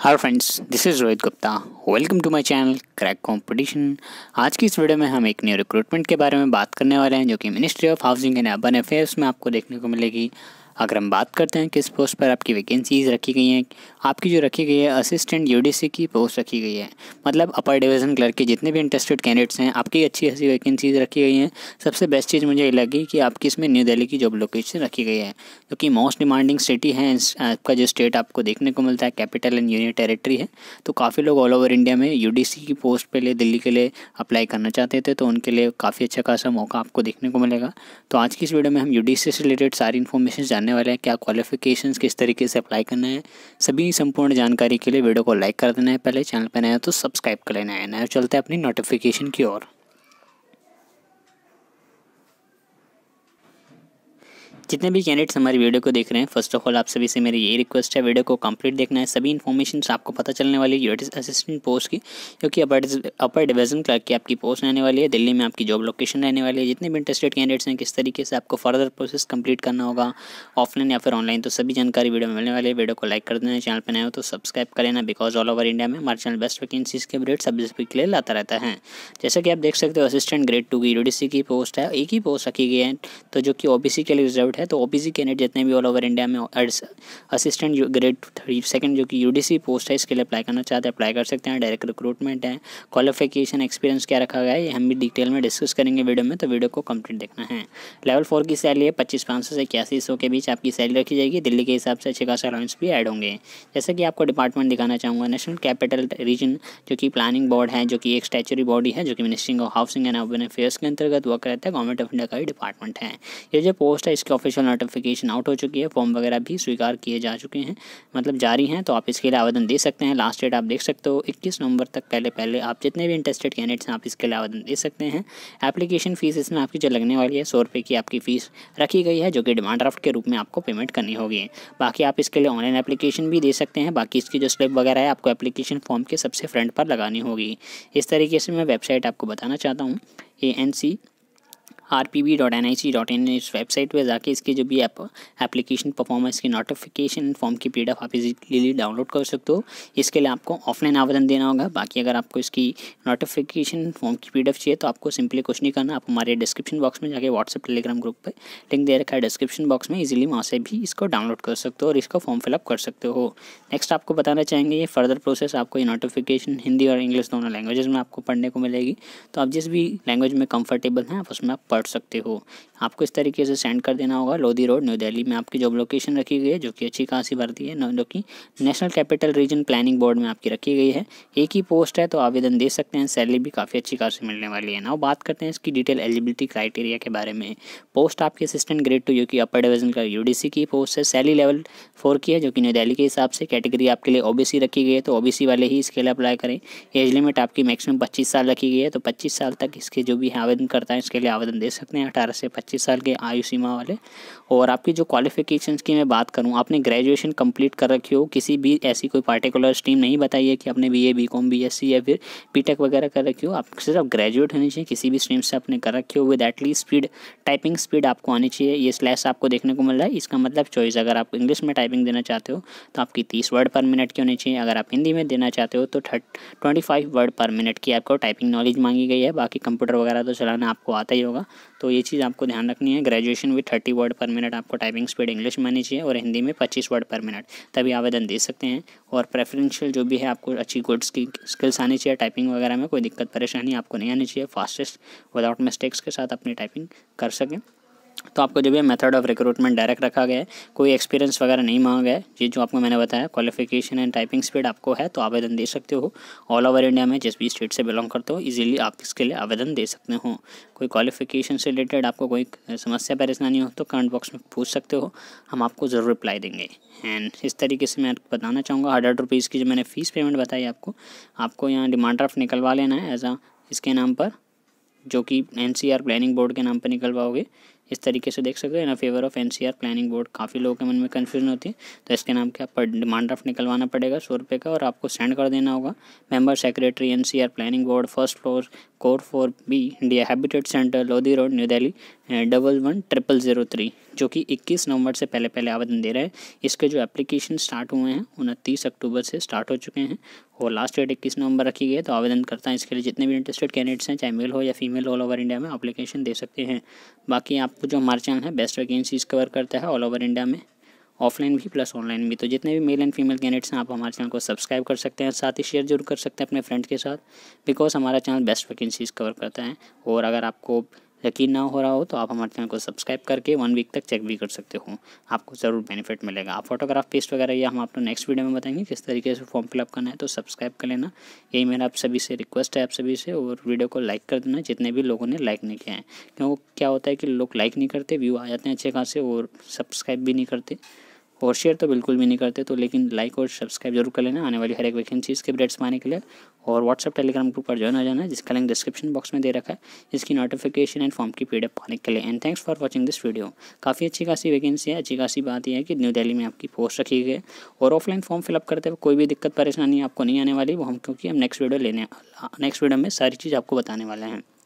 hi friends this is Rohit Gupta welcome to my channel crack competition आज की इस video में हम एक न्यू रिक्रूटमेंट के बारे में बात करने वाले हैं जो कि ministry of housing and urban affairs में आपको देखने को मिलेगी अगर हम बात करते हैं किस पोस्ट पर आपकी वैकेंसीज़ रखी गई हैं आपकी जो रखी गई है असिस्टेंट यूडीसी की पोस्ट रखी गई है मतलब अपर डिवीज़न क्लर्क के जितने भी इंटरेस्टेड कैंडिडेट्स हैं आपकी अच्छी खासी वैकेंसीज़ रखी गई हैं सबसे बेस्ट चीज़ मुझे ये लगी कि आपकी इसमें न्यू दिल्ली की जॉब लोकेशन रखी गई है जो कि मोस्ट डिमांडिंग सिटी है आपका जो स्टेट आपको देखने को मिलता है कैपिटल एंड यूनियन टेरेटरी है तो काफ़ी लोग ऑल ओवर इंडिया में यू की पोस्ट पर लिए दिल्ली के लिए अप्लाई करना चाहते थे तो उनके लिए काफ़ी अच्छा खासा मौका आपको देखने को मिलेगा तो आज की इस वीडियो में हम यू से रिलेटेड सारी इन्फॉर्मेशन जानने करने वाले हैं क्या क्वालिफिकेशन किस तरीके से अप्लाई करना है सभी संपूर्ण जानकारी के लिए वीडियो को लाइक कर देना है पहले चैनल पर नया तो सब्सक्राइब कर लेना है नया चलते हैं अपनी नोटिफिकेशन की ओर जितने भी कैंडिडेट्स हमारी वीडियो को देख रहे हैं फर्स्ट ऑफ ऑल आप सभी से मेरी ये रिक्वेस्ट है वीडियो को कंप्लीट देखना है सभी इन्फॉर्मेशन आपको पता चलने वाली है यूटिस असिस्टेंट पोस्ट की क्योंकि अपर अपर डिवीजन क्लर्क की आपकी पोस्ट रहने वाली है दिल्ली में आपकी जॉब लोकेशन रहने वाली है जितने भी इंटरेस्टेड कैंडिडेट्स हैं किस तरीके से आपको फर्दर प्रोसेस कंप्लीट करना होगा ऑफलाइन या फिर ऑनलाइन तो सभी जानकारी वीडियो में मिलने वाली है वीडियो को लाइक कर देना चैनल पर नए हो तो सब्सक्राइब कर लेना बिकॉज ऑल ओवर इंडिया में हमारे चैनल बेस्ट वैकेंसीज के अपडेट सब्जेक्ट के लिए लाता रहता है जैसा कि आप देख सकते हो असिस्टेंट ग्रेड टू की यूडीसी की पोस्ट है एक ही पोस्ट रखी गई है तो जो कि ओ के लिए रिजर्व है तो ओबीसी कैंडिडेट e जितने भी ऑल ओवर इंडिया में असिस्टेंट ग्रेड थर्टी सेकेंड जो कि यूडीसी पोस्ट है इसके लिए अप्लाई करना चाहते हैं अप्लाई कर सकते हैं डायरेक्ट रिक्रूटमेंट है क्वालिफिकेशन एक्सपीरियंस क्या रखा गया है ये हम भी डिटेल में डिस्कस करेंगे वीडियो में तो वीडियो को कंप्लीट देखना है लेवल फोर की सैलरी है पच्चीस पाँच सौ से इक्यासी सौ के बीच आपकी सैलरी रखी जाएगी दिल्ली के हिसाब से अच्छे खास अलाउंस भी एड होंगे जैसे कि आपको डिपार्टमेंट दिखाना चाहूँगा नेशनल कैपिटल रीजन जो कि प्लानिंग बोर्ड है जो कि एक स्टैचुरी बॉडी है जो कि ministry of housing and urban affairs के अंतर्गत वर्क करता है गवर्नमेंट ऑफ इंडिया का ही डिपार्टमेंट है ये जो पोस्ट है इसके ऑफिस ऑफिशियल नोटिफिकेशन आउट हो चुकी है फॉर्म वगैरह भी स्वीकार किए जा चुके हैं मतलब जारी हैं तो आप इसके लिए आवेदन दे सकते हैं लास्ट डेट आप देख सकते हो इक्कीस नवंबर तक पहले पहले आप जितने भी इंटरेस्टेड कैंडिडेट्स हैं आप इसके लिए आवेदन दे सकते हैं एप्लीकेशन फ़ीस इसमें आपकी जो लगने वाली है सौ रुपये की आपकी फ़ीस रखी गई है जो कि डिमांड ड्राफ्ट के रूप में आपको पेमेंट करनी होगी बाकी आप इसके लिए ऑनलाइन एप्लीकेशन भी दे सकते हैं बाकी इसकी जो स्लिप वगैरह है आपको एप्लीकेशन फॉर्म के सबसे फ्रंट पर लगानी होगी इस तरीके से मैं वेबसाइट आपको बताना चाहता हूँ A N C R P B dot N I C dot in इस वेबसाइट पर जाके इसके जो भी एप्लीकेशन परफॉर्मेंस की नोटिफिकेशन फॉर्म की पी आप इजीली डाउनलोड कर सकते हो इसके लिए आपको ऑफलाइन आवेदन देना होगा बाकी अगर आपको इसकी नोटिफिकेशन फॉर्म की पी चाहिए तो आपको सिंपली कुछ नहीं करना आप हमारे डिस्क्रिप्शन बॉक्स में जाके व्हाट्सएप टेलीग्राम ग्रुप पर लिंक दे रखा है डिस्क्रिप्शन बॉक्स में इजिली वहाँ से भी इसको डाउनलोड कर सकते हो और इसको फॉर्म फिलअप कर सकते हो नेक्स्ट आपको बताना चाहेंगे ये फर्दर प्रोसेस आपको ये नोटिफिकेशन हिंदी और इंग्लिश दोनों लैंग्वेजेस में आपको पढ़ने को मिलेगी तो आप जिस भी लैंग्वेज में कंफर्टेबल हैं आप उसमें आप पढ़ पढ़ सकते हो आपको इस तरीके से सेंड कर देना होगा लोधी रोड न्यू दिल्ली में आपकी जॉब लोकेशन रखी गई है जो कि अच्छी खासी भर्ती है जो कि national capital region planning board में आपकी रखी गई है एक ही पोस्ट है तो आवेदन दे सकते हैं सैलरी भी काफ़ी अच्छी खासी मिलने वाली है ना बात करते हैं इसकी डिटेल एलिजिबिलिटी क्राइटेरिया के बारे में पोस्ट आपकी असिस्टेंट ग्रेड टू जो कि अपर डिवीजन का यू की पोस्ट है सैली लेवल फोर की है जो कि न्यू दिल्ली के हिसाब से कैटेगरी आपके लिए ओबीसी रखी गई है तो ओबीसी वाले ही इसके लिए अप्लाई करें एज लिमिट आपकी मैक्सिमम पच्चीस साल रखी गई है तो पच्चीस साल तक इसके जो भी आवेदन करता है इसके लिए आवेदन दे ले सकते हैं अठारह से पच्चीस साल के आयु सीमा वाले और आपकी जो क्वालिफिकेशन की मैं बात करूँ आपने ग्रेजुएशन कंप्लीट कर रखी हो किसी भी ऐसी कोई पार्टिकुलर स्ट्रीम नहीं बताई है कि आपने B A B com B S C या फिर बी टेक वगैरह कर रखी हो आप सिर्फ ग्रेजुएट होनी चाहिए किसी भी स्ट्रीम से आपने कर रखी हो with at least speed typing speed आपको आनी चाहिए ये स्लैस आपको देखने को मिल रहा है इसका मतलब चॉइस अगर आप इंग्लिश में टाइपिंग देना चाहते हो तो आपकी तीस वर्ड पर मिनट की होनी चाहिए अगर आप हिंदी में देना चाहते हो तो thirty twenty five word per minute की आपको टाइपिंग नॉलेज मांगी गई है बाकी कंप्यूटर वगैरह तो चलाना आपको आता ही होगा तो ये चीज़ आपको ध्यान रखनी है graduation with thirty word per minute आपको टाइपिंग स्पीड इंग्लिश में आनी चाहिए और हिंदी में पच्चीस वर्ड पर मिनट तभी आवेदन दे सकते हैं और प्रेफरेंशियल जो भी है आपको अच्छी गुड्स की स्किल्स आनी चाहिए टाइपिंग वगैरह में कोई दिक्कत परेशानी आपको नहीं आनी चाहिए फास्टेस्ट विदाउट मिस्टेक्स के साथ अपनी टाइपिंग कर सकें तो आपको जो भी मेथड ऑफ रिक्रूटमेंट डायरेक्ट रखा गया है कोई एक्सपीरियंस वगैरह नहीं मांगा गया ये जो आपको मैंने बताया क्वालिफिकेशन एंड टाइपिंग स्पीड आपको है तो आवेदन दे सकते हो ऑल ओवर इंडिया में जिस भी स्टेट से बिलोंग करते हो इजीली आप इसके लिए आवेदन दे सकते हो कोई क्वालिफिकेशन से रिलेटेड आपको कोई समस्या परेशानी हो तो कमेंट बॉक्स में पूछ सकते हो हम आपको ज़रूर रिप्लाई देंगे एंड इस तरीके से मैं आपको बताना चाहूँगा हंड्रेड रुपीज़ की जो मैंने फ़ीस पेमेंट बताई आपको आपको यहाँ डिमांड ड्राफ्ट निकलवा लेना है एज आ इसके नाम पर जो कि एन प्लानिंग बोर्ड के नाम पर निकलवाओगे इस तरीके से देख सकते हो in favour of N planning board काफ़ी लोगों के मन में कन्फ्यूजन होती है तो इसके नाम के आप डिमांड ड्राफ्ट निकलवाना पड़ेगा सौ रुपये का और आपको सेंड कर देना होगा member secretary N planning board first floor core four B India habitat centre Lodhi road new Delhi double one triple zero three जो कि इक्कीस नवंबर से पहले पहले आवेदन दे रहे हैं इसके जो एप्लीकेशन स्टार्ट हुए हैं उनतीस अक्टूबर से स्टार्ट हो चुके हैं और लास्ट डेट इक्कीस नवंबर रखी गई है तो आवेदन करता है इसके लिए जितने भी इंटरेस्टेड कैंडिडेट्स हैं चाहे मेल हो या फीमेल ऑल ओवर इंडिया में अप्लीकेशन दे सकते हैं बाकी आप जो हमारा चैनल है बेस्ट वैकेंसीज कवर करता है ऑल ओवर इंडिया में ऑफलाइन भी प्लस ऑनलाइन भी तो जितने भी मेल एंड फीमेल कैंडिडेट्स हैं आप हमारे चैनल को सब्सक्राइब कर सकते हैं साथ ही शेयर जरूर कर सकते हैं अपने फ्रेंड के साथ बिकॉज हमारा चैनल बेस्ट वैकेंसीज कवर करता है और अगर आपको यकीन ना हो रहा हो तो आप हमारे चैनल को सब्सक्राइब करके वन वीक तक चेक भी कर सकते हो आपको ज़रूर बेनिफिट मिलेगा आप फोटोग्राफ पेस्ट वगैरह ये हम आपको नेक्स्ट वीडियो में बताएंगे किस तरीके से फॉर्म फिलअप करना है तो सब्सक्राइब कर लेना यही मेरा आप सभी से रिक्वेस्ट है आप सभी से और वीडियो को लाइक कर देना जितने भी लोगों ने लाइक नहीं किया है क्यों क्या होता है कि लोग लाइक नहीं करते व्यू आ जाते हैं अच्छे खासे और सब्सक्राइब भी नहीं करते और शेयर तो बिल्कुल भी नहीं करते तो लेकिन लाइक और सब्सक्राइब जरूर कर लेना आने वाली हर एक वैकेंसीज के अपडेट्स पाने के लिए और व्हाट्सअप टेलीग्राम ग्रुप पर ज्वाइन हो जाना जिसका लिंक डिस्क्रिप्शन बॉक्स में दे रखा है इसकी नोटिफिकेशन एंड फॉर्म की पीडीएफ पाने के लिए and thanks for watching this video काफ़ी अच्छी खासी वैकेंसी है अच्छी खासी बात यह है कि न्यू दिल्ली में आपकी पोस्ट रखी गई है और ऑफलाइन फॉर्म फिलअप करते हुए कोई भी दिक्कत परेशानी आपको नहीं आने वाली वो हम क्योंकि हम नेक्स्ट वीडियो लेने नेक्स्ट वीडियो में सारी चीज़ आपको बताने वाले हैं